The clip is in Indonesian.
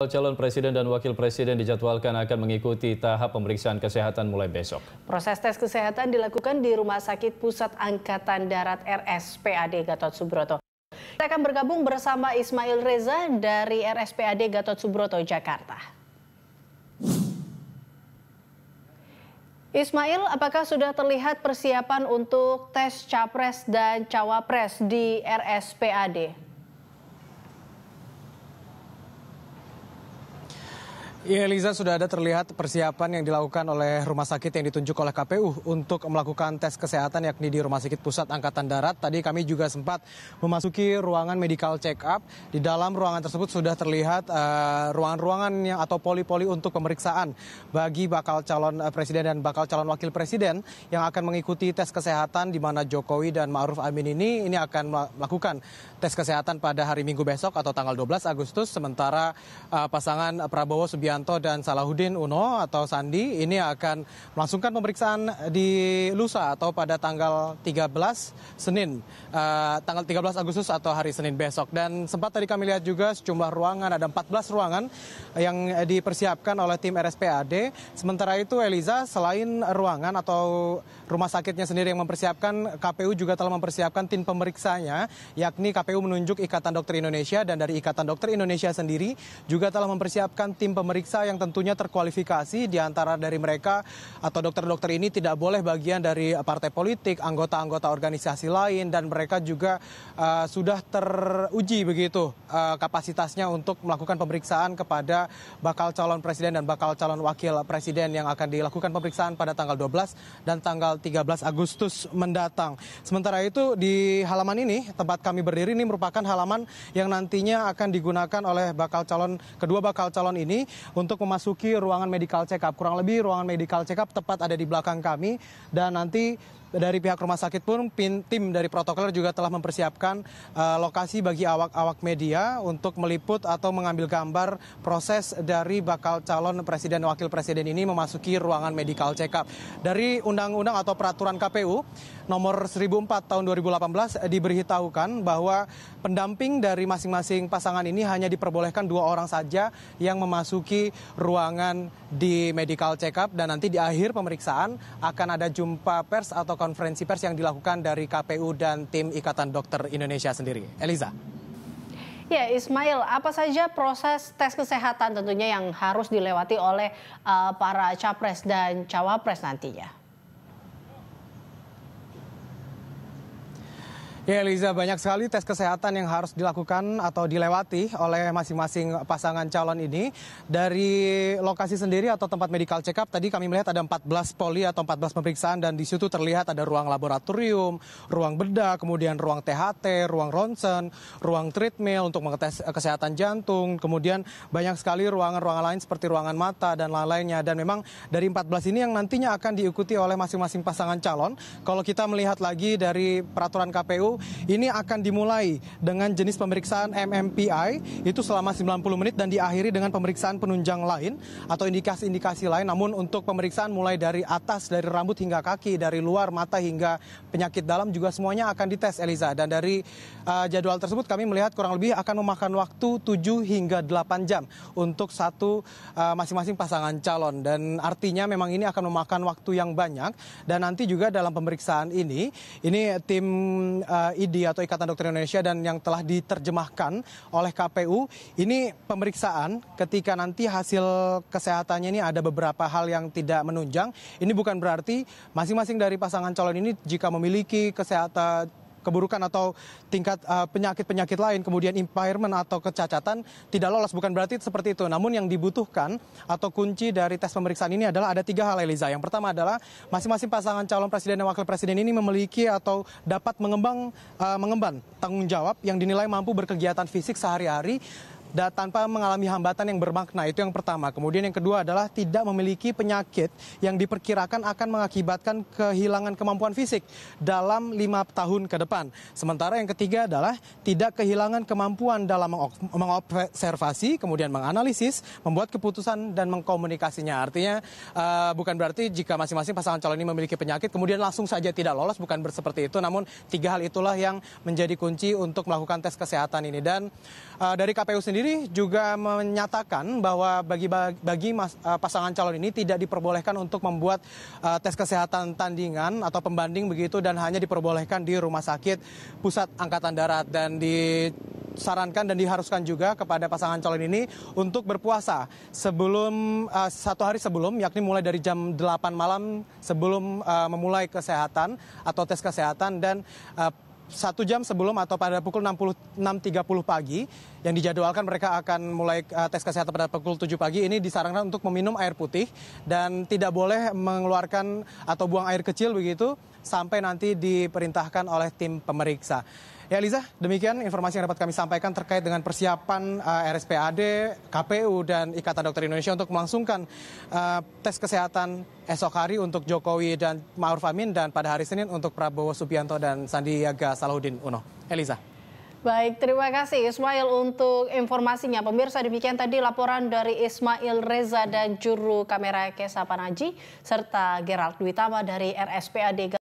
Calon presiden dan wakil presiden dijadwalkan akan mengikuti tahap pemeriksaan kesehatan mulai besok. Proses tes kesehatan dilakukan di Rumah Sakit Pusat Angkatan Darat RSPAD Gatot Subroto. Kita akan bergabung bersama Ismail Reza dari RSPAD Gatot Subroto, Jakarta. Ismail, apakah sudah terlihat persiapan untuk tes capres dan cawapres di RSPAD? Ya Eliza sudah ada terlihat persiapan yang dilakukan oleh rumah sakit yang ditunjuk oleh KPU untuk melakukan tes kesehatan yakni di Rumah Sakit Pusat Angkatan Darat. Tadi kami juga sempat memasuki ruangan medical check up. Di dalam ruangan tersebut sudah terlihat eh, ruangan-ruangan yang atau poli-poli untuk pemeriksaan bagi bakal calon eh, presiden dan bakal calon wakil presiden yang akan mengikuti tes kesehatan di mana Jokowi dan Ma'ruf Amin ini ini akan melakukan tes kesehatan pada hari Minggu besok atau tanggal 12 Agustus sementara uh, pasangan Prabowo Subianto Subianto dan Salahuddin Uno atau Sandi ini akan melangsungkan pemeriksaan di lusa atau pada tanggal 13 Senin, eh, tanggal 13 Agustus atau hari Senin besok. Dan sempat tadi kami lihat juga sejumlah ruangan, ada 14 ruangan yang dipersiapkan oleh tim RSPAD. Sementara itu Eliza, selain ruangan atau rumah sakitnya sendiri yang mempersiapkan, KPU juga telah mempersiapkan tim pemeriksanya, yakni KPU menunjuk Ikatan Dokter Indonesia dan dari Ikatan Dokter Indonesia sendiri juga telah mempersiapkan tim pemeriksa yang tentunya terkualifikasi di antara dari mereka atau dokter-dokter ini tidak boleh bagian dari partai politik, anggota-anggota organisasi lain dan mereka juga uh, sudah teruji begitu uh, kapasitasnya untuk melakukan pemeriksaan kepada bakal calon presiden dan bakal calon wakil presiden yang akan dilakukan pemeriksaan pada tanggal 12 dan tanggal 13 Agustus mendatang. Sementara itu di halaman ini tempat kami berdiri ini merupakan halaman yang nantinya akan digunakan oleh bakal calon kedua bakal calon ini untuk memasuki ruangan medical check up. Kurang lebih ruangan medical check up tepat ada di belakang kami dan nanti dari pihak rumah sakit pun tim dari protokoler juga telah mempersiapkan uh, lokasi bagi awak-awak media untuk meliput atau mengambil gambar proses dari bakal calon presiden wakil presiden ini memasuki ruangan medical check up. Dari undang-undang atau peraturan KPU nomor 1004 tahun 2018 diberitahukan bahwa pendamping dari masing-masing pasangan ini hanya diperbolehkan dua orang saja yang memasuki ruangan di medical check up dan nanti di akhir pemeriksaan akan ada jumpa pers atau konferensi pers yang dilakukan dari KPU dan tim Ikatan Dokter Indonesia sendiri. Eliza. Ya Ismail, apa saja proses tes kesehatan tentunya yang harus dilewati oleh uh, para capres dan cawapres nantinya? Ya Eliza, banyak sekali tes kesehatan yang harus dilakukan atau dilewati oleh masing-masing pasangan calon ini. Dari lokasi sendiri atau tempat medical check-up, tadi kami melihat ada 14 poli atau 14 pemeriksaan dan di situ terlihat ada ruang laboratorium, ruang bedah, kemudian ruang THT, ruang ronsen, ruang treadmill untuk mengetes kesehatan jantung, kemudian banyak sekali ruangan-ruangan lain seperti ruangan mata dan lain-lainnya. Dan memang dari 14 ini yang nantinya akan diikuti oleh masing-masing pasangan calon. Kalau kita melihat lagi dari peraturan KPU, ini akan dimulai dengan jenis pemeriksaan MMPI itu selama 90 menit dan diakhiri dengan pemeriksaan penunjang lain atau indikasi-indikasi lain. Namun untuk pemeriksaan mulai dari atas dari rambut hingga kaki, dari luar mata hingga penyakit dalam juga semuanya akan dites Eliza. Dan dari uh, jadwal tersebut kami melihat kurang lebih akan memakan waktu 7 hingga 8 jam untuk satu masing eh, masing-masing pasangan calon dan artinya memang ini akan memakan waktu yang banyak dan nanti juga dalam pemeriksaan ini ini tim uh, Eh, ID atau Ikatan Dokter Indonesia dan yang telah diterjemahkan oleh KPU ini pemeriksaan ketika nanti hasil kesehatannya ini ada beberapa hal yang tidak menunjang ini bukan berarti masing-masing dari pasangan calon ini jika memiliki kesehatan keburukan atau tingkat eh, penyakit-penyakit lain, kemudian impairment atau kecacatan tidak lolos. Bukan berarti seperti itu. Namun yang dibutuhkan atau kunci dari tes pemeriksaan ini adalah ada tiga hal, Eliza. Yang pertama adalah masing-masing pasangan calon presiden dan wakil presiden ini memiliki atau dapat mengembang uh, mengemban tanggung jawab yang dinilai mampu berkegiatan fisik sehari-hari dan tanpa mengalami hambatan yang bermakna. Itu yang pertama. Kemudian yang kedua adalah tidak memiliki penyakit yang diperkirakan akan mengakibatkan kehilangan kemampuan fisik dalam lima tahun ke depan. Sementara yang ketiga adalah tidak kehilangan kemampuan dalam mengobservasi, kemudian menganalisis, membuat keputusan dan mengkomunikasinya. Artinya uh, bukan berarti jika masing-masing pasangan calon ini memiliki penyakit kemudian langsung saja tidak lolos, bukan seperti itu. Namun tiga hal itulah yang menjadi kunci untuk melakukan tes kesehatan ini. Dan uh, dari KPU sendiri sendiri juga menyatakan bahwa bagi bagi mas, eh, pasangan calon ini tidak diperbolehkan untuk membuat uh, tes kesehatan tandingan atau pembanding begitu dan hanya diperbolehkan di rumah sakit pusat angkatan darat dan di disarankan dan diharuskan juga kepada pasangan calon ini untuk berpuasa sebelum uh, satu hari sebelum yakni mulai dari jam 8 malam sebelum uh, memulai kesehatan atau tes kesehatan dan uh, satu jam sebelum atau pada pukul puluh pagi yang dijadwalkan mereka akan mulai eh, tes kesehatan pada pukul 7 pagi ini disarankan untuk meminum air putih dan tidak boleh mengeluarkan atau buang air kecil begitu sampai nanti diperintahkan oleh tim pemeriksa. Ya Liza, demikian informasi yang dapat kami sampaikan terkait dengan persiapan uh, eh, RSPAD, KPU, dan Ikatan Dokter Indonesia untuk melangsungkan uh, tes kesehatan esok hari untuk Jokowi dan Ma'ruf Amin dan pada hari Senin untuk Prabowo Subianto dan Sandiaga Salahuddin Uno. Eliza. Baik, terima kasih Ismail untuk informasinya. Pemirsa demikian tadi laporan dari Ismail Reza dan juru kamera Kesa Panaji serta Gerald Duitama dari RSPAD.